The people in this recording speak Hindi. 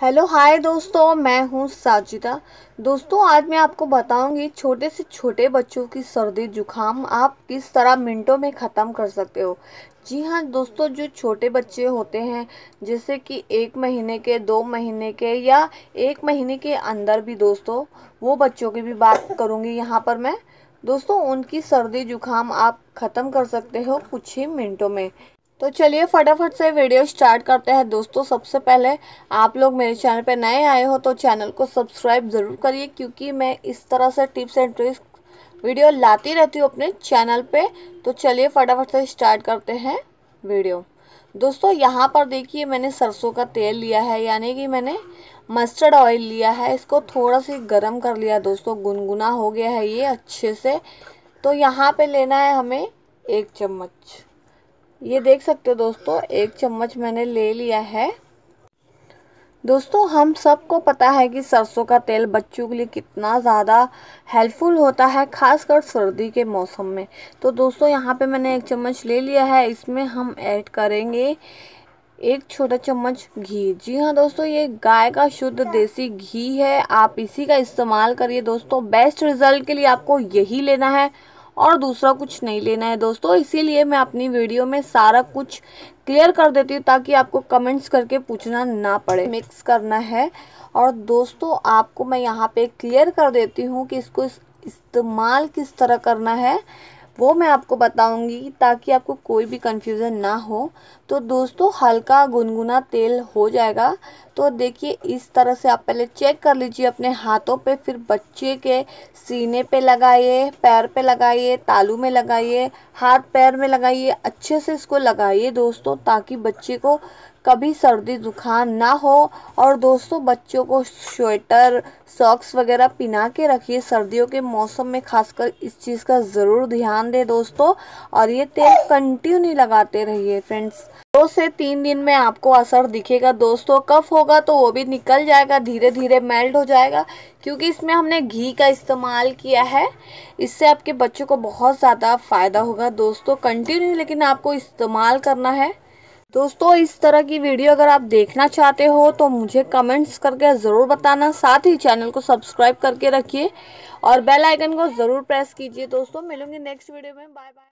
हेलो हाय दोस्तों मैं हूं साजिदा दोस्तों आज मैं आपको बताऊंगी छोटे से छोटे बच्चों की सर्दी जुखाम आप किस तरह मिनटों में ख़त्म कर सकते हो जी हाँ दोस्तों जो छोटे बच्चे होते हैं जैसे कि एक महीने के दो महीने के या एक महीने के अंदर भी दोस्तों वो बच्चों की भी बात करूँगी यहाँ पर मैं दोस्तों उनकी सर्दी जुकाम आप ख़त्म कर सकते हो कुछ ही मिनटों में तो चलिए फटाफट से वीडियो स्टार्ट करते हैं दोस्तों सबसे पहले आप लोग मेरे चैनल पर नए आए हो तो चैनल को सब्सक्राइब ज़रूर करिए क्योंकि मैं इस तरह से टिप्स एंड ट्रिक्स वीडियो लाती रहती हूँ अपने चैनल पे तो चलिए फटाफट से स्टार्ट करते हैं वीडियो दोस्तों यहाँ पर देखिए मैंने सरसों का तेल लिया है यानी कि मैंने मस्टर्ड ऑयल लिया है इसको थोड़ा सी गर्म कर लिया दोस्तों गुनगुना हो गया है ये अच्छे से तो यहाँ पर लेना है हमें एक चम्मच ये देख सकते हो दोस्तों एक चम्मच मैंने ले लिया है दोस्तों हम सबको पता है कि सरसों का तेल बच्चों के लिए कितना ज़्यादा हेल्पफुल होता है खासकर सर्दी के मौसम में तो दोस्तों यहाँ पे मैंने एक चम्मच ले लिया है इसमें हम ऐड करेंगे एक छोटा चम्मच घी जी हाँ दोस्तों ये गाय का शुद्ध देसी घी है आप इसी का इस्तेमाल करिए दोस्तों बेस्ट रिजल्ट के लिए आपको यही लेना है और दूसरा कुछ नहीं लेना है दोस्तों इसीलिए मैं अपनी वीडियो में सारा कुछ क्लियर कर देती हूँ ताकि आपको कमेंट्स करके पूछना ना पड़े मिक्स करना है और दोस्तों आपको मैं यहाँ पे क्लियर कर देती हूँ कि इसको इस्तेमाल किस तरह करना है वो मैं आपको बताऊंगी ताकि आपको कोई भी कन्फ्यूज़न ना हो तो दोस्तों हल्का गुनगुना तेल हो जाएगा तो देखिए इस तरह से आप पहले चेक कर लीजिए अपने हाथों पे फिर बच्चे के सीने पे लगाइए पैर पे लगाइए तालू में लगाइए हाथ पैर में लगाइए अच्छे से इसको लगाइए दोस्तों ताकि बच्चे को कभी सर्दी जुकाम ना हो और दोस्तों बच्चों को स्वेटर सॉक्स वगैरह पहना के रखिए सर्दियों के मौसम में खासकर इस चीज़ का ज़रूर ध्यान दें दोस्तों और ये तेल कंटिन्यू लगाते रहिए फ्रेंड्स दो से तीन दिन में आपको असर दिखेगा दोस्तों कफ होगा तो वो भी निकल जाएगा धीरे धीरे मेल्ट हो जाएगा क्योंकि इसमें हमने घी का इस्तेमाल किया है इससे आपके बच्चों को बहुत ज़्यादा फ़ायदा होगा दोस्तों कंटिन्यू लेकिन आपको इस्तेमाल करना है दोस्तों इस तरह की वीडियो अगर आप देखना चाहते हो तो मुझे कमेंट्स करके ज़रूर बताना साथ ही चैनल को सब्सक्राइब करके रखिए और बेल आइकन को ज़रूर प्रेस कीजिए दोस्तों मिलूंगी नेक्स्ट वीडियो में बाय बाय